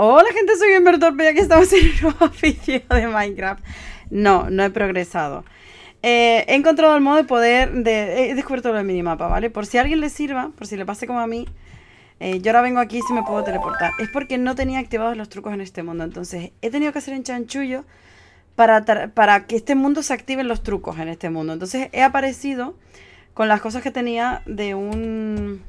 Hola gente, soy pero ya que estamos en un nuevo de Minecraft. No, no he progresado. Eh, he encontrado el modo de poder, he descubierto el minimapa, ¿vale? Por si a alguien le sirva, por si le pase como a mí, eh, yo ahora vengo aquí y si me puedo teleportar. Es porque no tenía activados los trucos en este mundo, entonces he tenido que hacer un chanchullo para, para que este mundo se activen los trucos en este mundo. Entonces he aparecido con las cosas que tenía de un...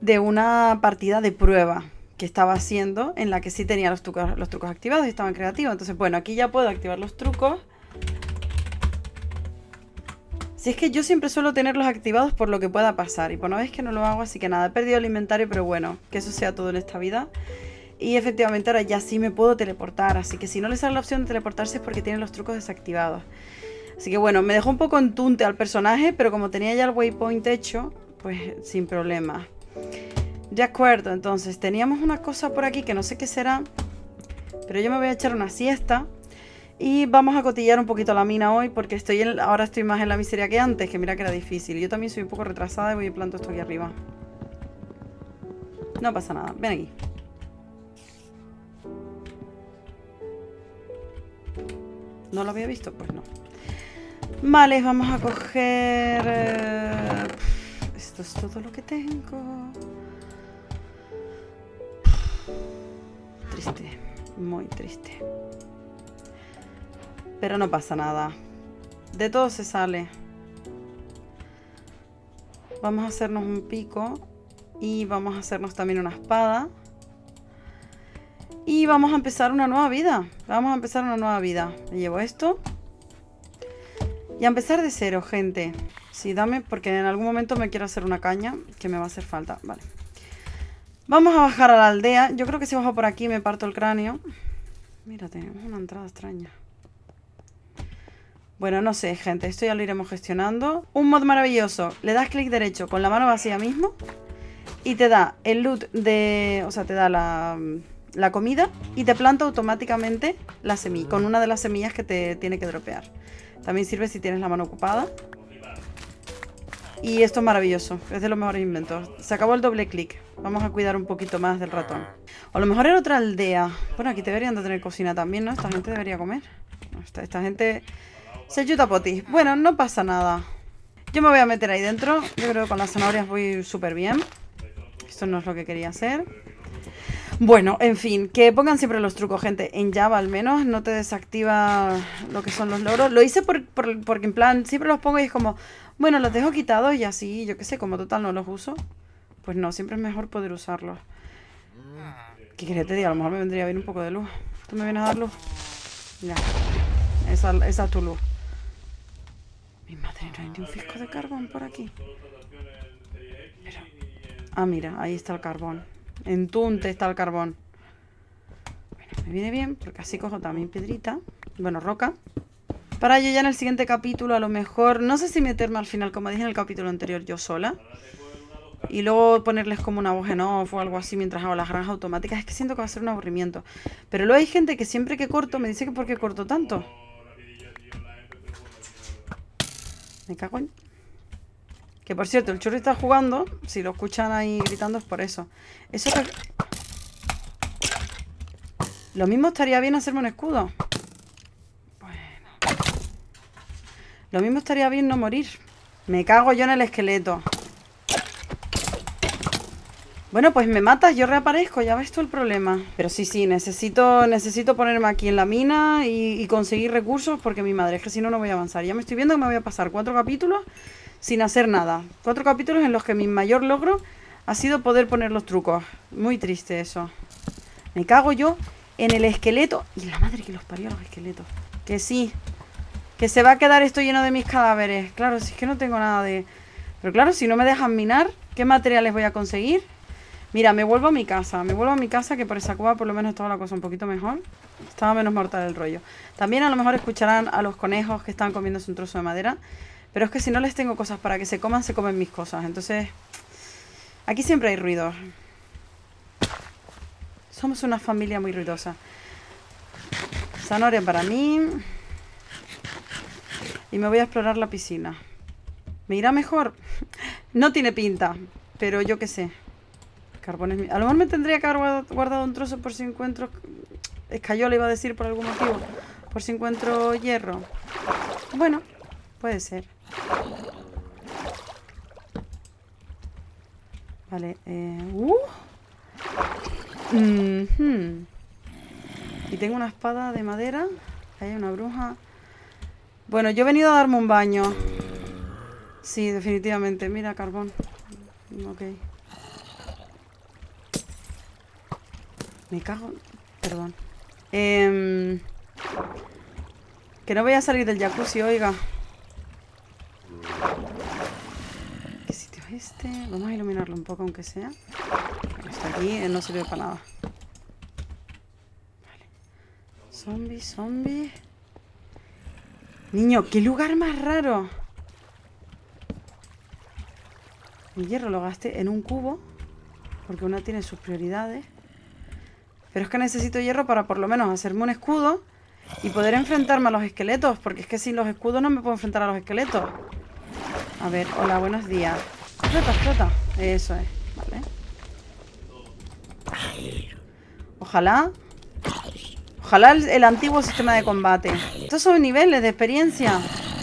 De una partida de prueba que estaba haciendo en la que sí tenía los trucos, los trucos activados y estaba en creativo. Entonces, bueno, aquí ya puedo activar los trucos. Si es que yo siempre suelo tenerlos activados por lo que pueda pasar y por una vez que no lo hago, así que nada, he perdido el inventario, pero bueno, que eso sea todo en esta vida. Y efectivamente ahora ya sí me puedo teleportar, así que si no les sale la opción de teleportarse es porque tienen los trucos desactivados. Así que bueno, me dejó un poco en tunte al personaje, pero como tenía ya el waypoint hecho, pues sin problema. De acuerdo, entonces teníamos una cosa por aquí que no sé qué será, pero yo me voy a echar una siesta y vamos a cotillar un poquito la mina hoy porque estoy ahora estoy más en la miseria que antes, que mira que era difícil. Yo también soy un poco retrasada y voy y planto esto aquí arriba. No pasa nada, ven aquí. ¿No lo había visto? Pues no. Vale, vamos a coger... Eh, esto es todo lo que tengo. triste, muy triste. Pero no pasa nada. De todo se sale. Vamos a hacernos un pico y vamos a hacernos también una espada. Y vamos a empezar una nueva vida. Vamos a empezar una nueva vida. Me llevo esto. Y a empezar de cero, gente. Sí, dame, porque en algún momento me quiero hacer una caña que me va a hacer falta. Vale. Vamos a bajar a la aldea. Yo creo que si bajo por aquí me parto el cráneo. Mira, tenemos una entrada extraña. Bueno, no sé, gente. Esto ya lo iremos gestionando. Un mod maravilloso. Le das clic derecho con la mano vacía mismo. Y te da el loot de... O sea, te da la, la comida. Y te planta automáticamente la semilla. Con una de las semillas que te tiene que dropear. También sirve si tienes la mano ocupada. Y esto es maravilloso, es de los mejores inventos. Se acabó el doble clic. Vamos a cuidar un poquito más del ratón. O a lo mejor en otra aldea. Bueno, aquí deberían de tener cocina también, ¿no? Esta gente debería comer. Esta, esta gente se ayuda poti. Bueno, no pasa nada. Yo me voy a meter ahí dentro. Yo creo que con las zanahorias voy súper bien. Esto no es lo que quería hacer. Bueno, en fin, que pongan siempre los trucos, gente. En Java al menos no te desactiva lo que son los logros. Lo hice por, porque en plan siempre los pongo y es como, bueno, los dejo quitados y así, yo qué sé, como total no los uso. Pues no, siempre es mejor poder usarlos. ¿Qué que te diga? A lo mejor me vendría bien un poco de luz. ¿Tú me vienes a dar luz? Ya. Esa, es tu luz. Mi madre, ¿no un fisco de carbón por aquí? Ah, mira, ahí está el carbón. En Tunte está el carbón. me viene bien porque así cojo también piedrita. Bueno, roca. Para ello ya en el siguiente capítulo a lo mejor... No sé si meterme al final, como dije en el capítulo anterior, yo sola. Y luego ponerles como una voz en off o algo así mientras hago las granjas automáticas. Es que siento que va a ser un aburrimiento. Pero luego hay gente que siempre que corto me dice que por qué corto tanto. Me cago en... Que por cierto, el churri está jugando. Si lo escuchan ahí gritando es por eso. Eso que... Lo mismo estaría bien hacerme un escudo. Bueno. Lo mismo estaría bien no morir. Me cago yo en el esqueleto. Bueno, pues me matas, yo reaparezco, ya ves tú el problema. Pero sí, sí, necesito, necesito ponerme aquí en la mina y, y conseguir recursos porque mi madre es que si no, no voy a avanzar. Ya me estoy viendo que me voy a pasar cuatro capítulos sin hacer nada. Cuatro capítulos en los que mi mayor logro ha sido poder poner los trucos. Muy triste eso. Me cago yo en el esqueleto. Y la madre que los parió los esqueletos. Que sí. Que se va a quedar esto lleno de mis cadáveres. Claro, si es que no tengo nada de... Pero claro, si no me dejan minar, ¿qué materiales voy a conseguir? Mira, me vuelvo a mi casa. Me vuelvo a mi casa, que por esa cueva por lo menos estaba la cosa un poquito mejor. Estaba menos mortal el rollo. También a lo mejor escucharán a los conejos que están comiéndose un trozo de madera. Pero es que si no les tengo cosas para que se coman, se comen mis cosas. Entonces, aquí siempre hay ruido. Somos una familia muy ruidosa. Zanahoria para mí. Y me voy a explorar la piscina. ¿Me irá mejor? No tiene pinta, pero yo qué sé. Carbones... A lo mejor me tendría que haber guardado un trozo por si encuentro... Escayola iba a decir por algún motivo. Por si encuentro hierro. Bueno, puede ser. Vale, eh... ¡Uh! Y tengo una espada de madera. Hay una bruja. Bueno, yo he venido a darme un baño. Sí, definitivamente. Mira, carbón. Ok. Me cago... Perdón. Em, que no voy a salir del jacuzzi, oiga. ¿Qué sitio es este? Vamos a iluminarlo un poco, aunque sea. Está aquí, eh, no sirve para nada. Vale. Zombie, zombie. Niño, qué lugar más raro. Mi hierro lo gasté en un cubo. Porque uno tiene sus prioridades. Pero es que necesito hierro para por lo menos hacerme un escudo. Y poder enfrentarme a los esqueletos. Porque es que sin los escudos no me puedo enfrentar a los esqueletos. A ver, hola, buenos días. Explota, explota. Eso es, vale. Ojalá. Ojalá el, antiguo sistema de combate. Estos son niveles de experiencia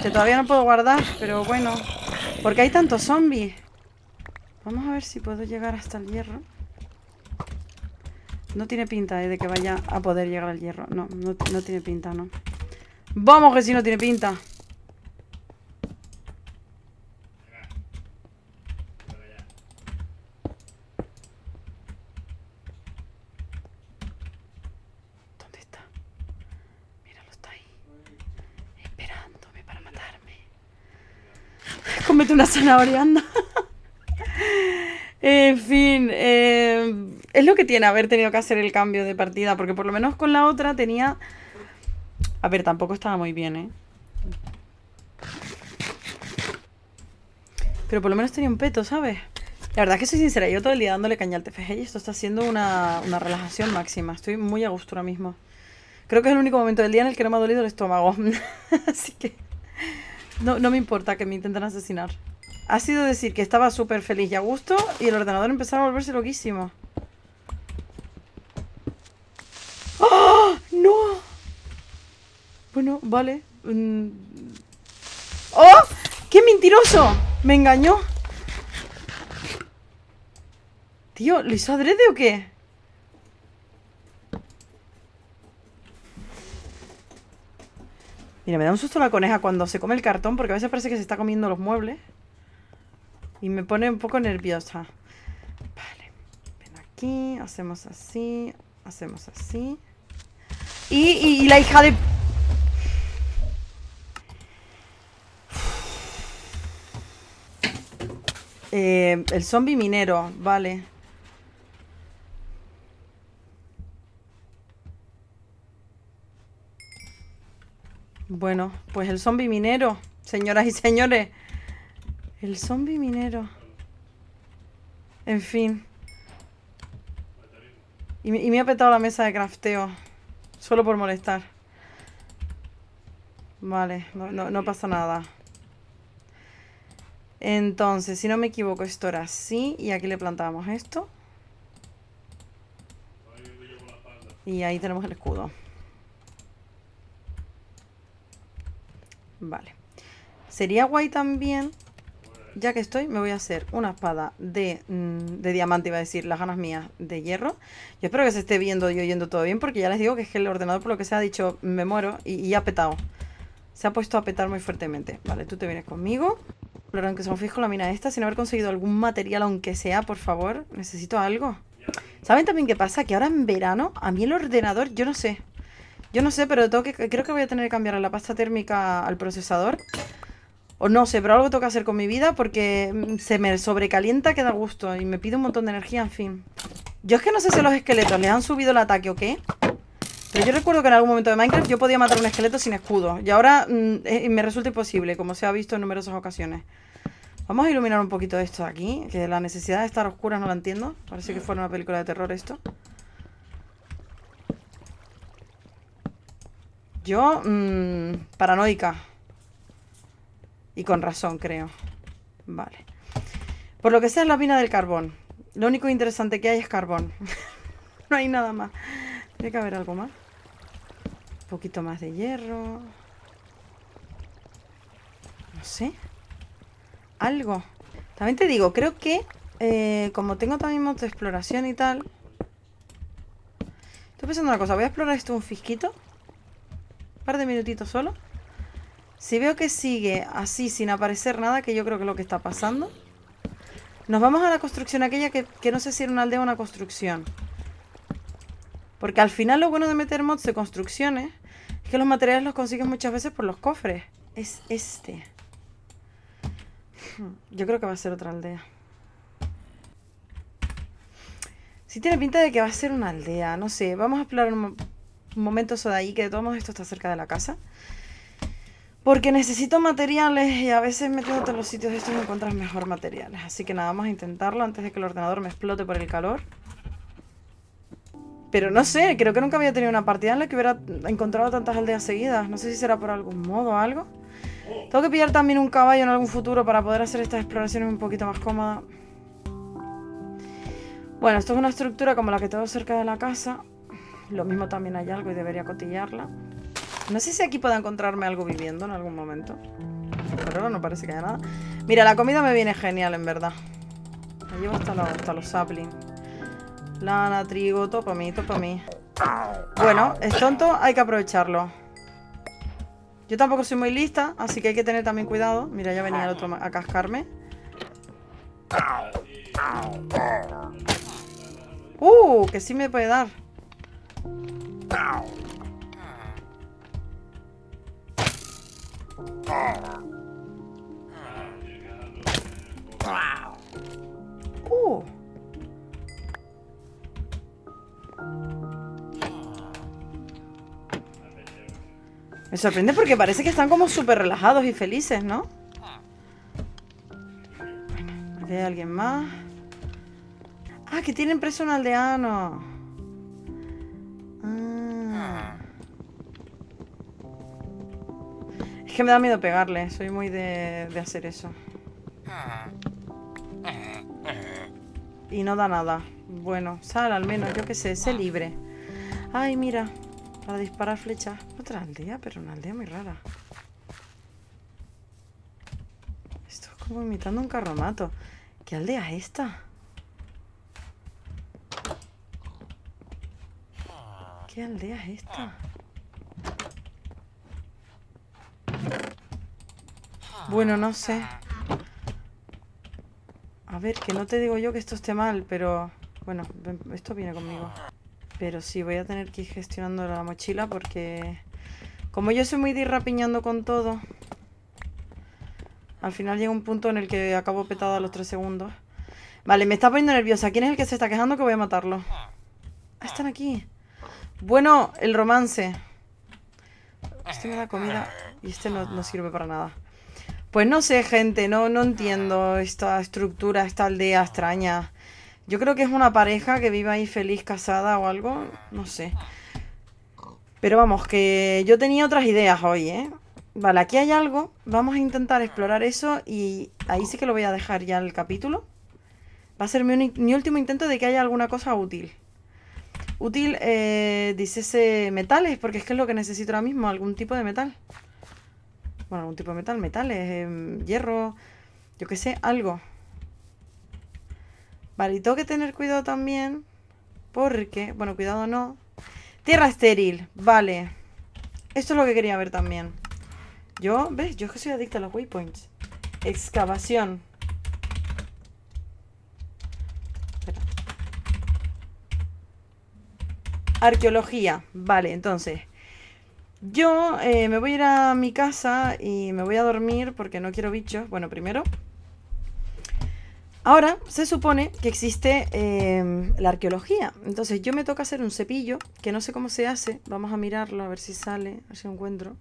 que todavía no puedo guardar, pero bueno. Porque hay tantos zombies. Vamos a ver si puedo llegar hasta el hierro. No tiene pinta eh, de que vaya a poder llegar al hierro. No, no, tiene pinta, no. Vamos que si no tiene pinta. mete una zanahoria, anda. En fin, em, es lo que tiene haber tenido que hacer el cambio de partida, porque por lo menos con la otra tenía... A ver, tampoco estaba muy bien, ¿eh? Pero por lo menos tenía un peto, ¿sabes? La verdad es que soy sincera, yo todo el día dándole caña al TFG y esto está siendo una, una relajación máxima. Estoy muy a gusto ahora mismo. Creo que es el único momento del día en el que no me ha dolido el estómago. Así que... No, me importa que me intenten asesinar. Ha sido decir que estaba súper feliz y a gusto y el ordenador empezó a volverse loquísimo. ¡Ah! ¡No! Bueno, vale. Mm. ¡Oh! ¡Qué mentiroso! Me engañó. Tío, ¿lo hizo adrede o qué? Mira, me da un susto la coneja cuando se come el cartón porque a veces parece que se está comiendo los muebles. Y me pone un poco nerviosa. Vale. Ven aquí, hacemos así, hacemos así. Y, la hija de... Eh, el zombi minero, vale. Bueno, pues el zombie minero, señoras y señores. El zombie minero. En fin. Y me, ha petado la mesa de crafteo. Solo por molestar. Vale, no, pasa nada. Entonces, si no me equivoco, esto era así. Y aquí le plantábamos esto. Y ahí tenemos el escudo. Vale. Sería guay también, ya que estoy, me voy a hacer una espada de, mm, de diamante, iba a decir, las ganas mías de hierro. Yo espero que se esté viendo y oyendo todo bien, porque ya les digo que es que el ordenador, por lo que se ha dicho, me muero y, y ha petado. Se ha puesto a petar muy fuertemente. Vale, tú te vienes conmigo. Pero aunque se fijo la mina esta, sin haber conseguido algún material, aunque sea, por favor, necesito algo. ¿Saben también qué pasa? Que ahora en verano, a mí el ordenador, yo no sé, yo no sé, pero tengo que, creo que voy a tener que cambiar la pasta térmica al procesador. O no sé, pero algo tengo que hacer con mi vida porque mm, se me sobrecalienta que da gusto y me pide un montón de energía, en fin. Yo es que no sé si los esqueletos le han subido el ataque o qué. Pero yo recuerdo que en algún momento de Minecraft yo podía matar un esqueleto sin escudo. Y ahora mm, me resulta imposible, como se ha visto en numerosas ocasiones. Vamos a iluminar un poquito esto de aquí, que la necesidad de estar oscura no la entiendo. Parece que fue una película de terror esto. Yo, mm, paranoica. Y con razón, creo. Vale. Por lo que sea, es la mina del carbón. Lo único interesante que hay es carbón. no hay nada más. Tiene que haber algo más. Un poquito más de hierro. No sé. Algo. También te digo, creo que eh, como tengo también mucha de exploración y tal... Estoy pensando una cosa. Voy a explorar esto un fisquito par de minutitos solo. Si veo que sigue así sin aparecer nada, que yo creo que es lo que está pasando. Nos vamos a la construcción aquella que, no sé si era una aldea o una construcción. Porque al final lo bueno de meter mods de construcciones es que los materiales los consigues muchas veces por los cofres. Es este. Hmm, yo creo que va a ser otra aldea. Si tiene pinta de que va a ser una aldea, no sé. Vamos a explorar un momentos de ahí que de todos esto está cerca de la casa. Porque necesito materiales y a veces metiéndote en los sitios estos encuentras mejor materiales. Así que nada vamos a intentarlo antes de que el ordenador me explote por el calor. Pero no sé, creo que nunca había tenido una partida en la que hubiera encontrado tantas aldeas seguidas. No sé si será por algún modo o algo. Tengo que pillar también un caballo en algún futuro para poder hacer estas exploraciones un poquito más cómodas. Bueno, esto es una estructura como la que tengo cerca de la casa. Lo mismo también hay algo y debería cotillarla. No sé si aquí puedo encontrarme algo viviendo en algún momento. Pero no parece que haya nada. Mira, la comida me viene genial, en verdad. Me llevo hasta, hasta los saplings. Lana, trigo, todo para mí, todo para mí. Bueno, es tonto, hay que aprovecharlo. Yo tampoco soy muy lista, así que hay que tener también cuidado. Mira, ya venía el otro a cascarme. ¡Uh! Que sí me puede dar. Me sorprende porque parece que están como súper relajados y felices, ¿no? hay alguien más. Ah, que tienen preso un aldeano. que me da miedo pegarle, soy muy de, hacer eso. Y no da nada. Bueno, sal al menos, yo que sé, sé libre. Ay, mira, para disparar flechas. Otra aldea, pero una aldea muy rara. Esto es como imitando un carromato. ¿Qué aldea es esta? ¿Qué aldea es esta? Bueno, no sé. A ver, que no te digo yo que esto esté mal, pero... Bueno, esto viene conmigo. Pero sí, voy a tener que ir gestionando la mochila porque... Como yo soy muy de con todo... Al final llega un punto en el que acabo petada a los tres segundos. Vale, me está poniendo nerviosa. ¿Quién es el que se está quejando que voy a matarlo? Ah, están aquí. Bueno, el romance. Este me da comida y este no sirve para nada. Pues no sé, gente, no, no entiendo esta estructura, esta aldea extraña. Yo creo que es una pareja que vive ahí feliz, casada o algo, no sé. Pero vamos, que yo tenía otras ideas hoy, ¿eh? Vale, aquí hay algo, vamos a intentar explorar eso y ahí sí que lo voy a dejar ya el capítulo. Va a ser mi, último intento de que haya alguna cosa útil. Útil, eh, dice ese metales, porque es que es lo que necesito ahora mismo, algún tipo de metal. Bueno, algún tipo de metal, metales, em, hierro, yo qué sé, algo. Vale, y tengo que tener cuidado también. Porque, bueno, cuidado no. Tierra estéril, vale. Esto es lo que quería ver también. Yo, ¿ves? Yo es que soy adicta a los waypoints. Excavación. Espera. Arqueología, vale, entonces. Yo eh, me voy a ir a mi casa y me voy a dormir porque no quiero bichos. Bueno, primero. Ahora se supone que existe em, la arqueología. Entonces yo me toca hacer un cepillo, que no sé cómo se hace. Vamos a mirarlo, a ver si sale, a ver si encuentro.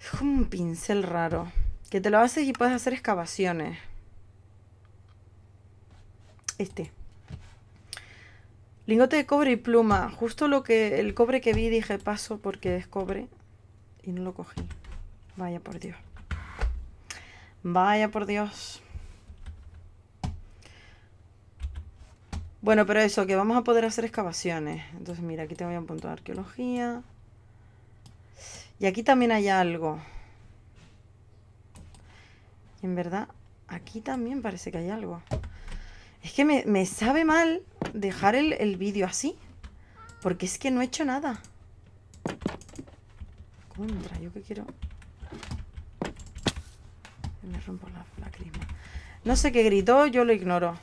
Es un pincel raro. Que te lo haces y puedes hacer excavaciones. Este. Lingote de cobre y pluma. Justo lo que el cobre que vi dije paso porque es cobre. Y no lo cogí. Vaya por Dios. Vaya por Dios. Bueno, pero eso, que vamos a poder hacer excavaciones. Entonces, mira, aquí tengo ya un punto de arqueología. Y aquí también hay algo. en verdad, aquí también parece que hay algo. Es que me, sabe mal dejar el, vídeo así. Porque es que no he hecho nada. Contra, yo que quiero... Me rompo la, la No sé qué gritó, yo lo ignoro.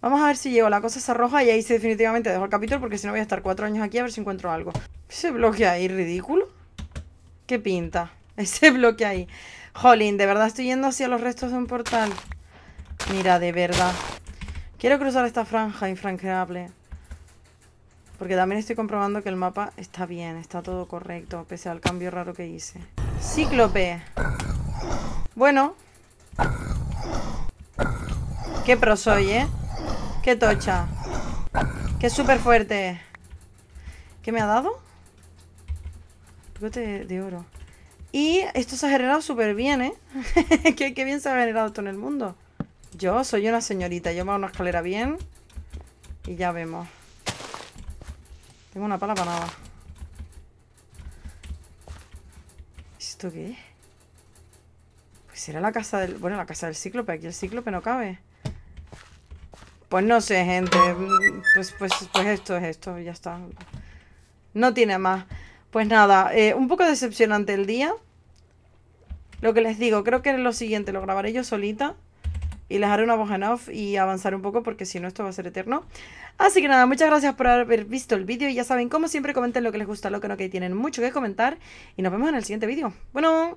Vamos a ver si llego. La cosa se arroja y ahí sí definitivamente dejo el capítulo porque si no voy a estar cuatro años aquí a ver si encuentro algo. Ese bloque ahí, ridículo. ¿Qué pinta? Ese bloque ahí. Jolín, de verdad estoy yendo hacia los restos de un portal. Mira, de verdad. Quiero cruzar esta franja infranqueable. Porque también estoy comprobando que el mapa está bien, está todo correcto, pese al cambio raro que hice. Cíclope. Bueno. Qué pro soy, ¿eh? Qué tocha. Qué súper fuerte. ¿Qué me ha dado? Bigote de oro. Y esto se ha generado súper bien, ¿eh? ¿Qué, bien se ha generado esto en el mundo. Yo soy una señorita, yo me hago una escalera bien. Y ya vemos. Tengo una pala para nada. ¿Esto qué es? Pues será la casa del... Bueno, la casa del cíclope. Aquí el cíclope no cabe. Pues no sé, gente. Mm, pues, pues, pues esto es esto. Ya está. No tiene más. Pues nada, eh, un poco decepcionante el día. Lo que les digo, creo que es lo siguiente lo grabaré yo solita. Y les haré una voz en off y avanzar un poco porque si no esto va a ser eterno. Así que nada, muchas gracias por haber visto el vídeo. Y ya saben, como siempre, comenten lo que les gusta, lo que no, que tienen mucho que comentar. Y nos vemos en el siguiente vídeo. Bueno...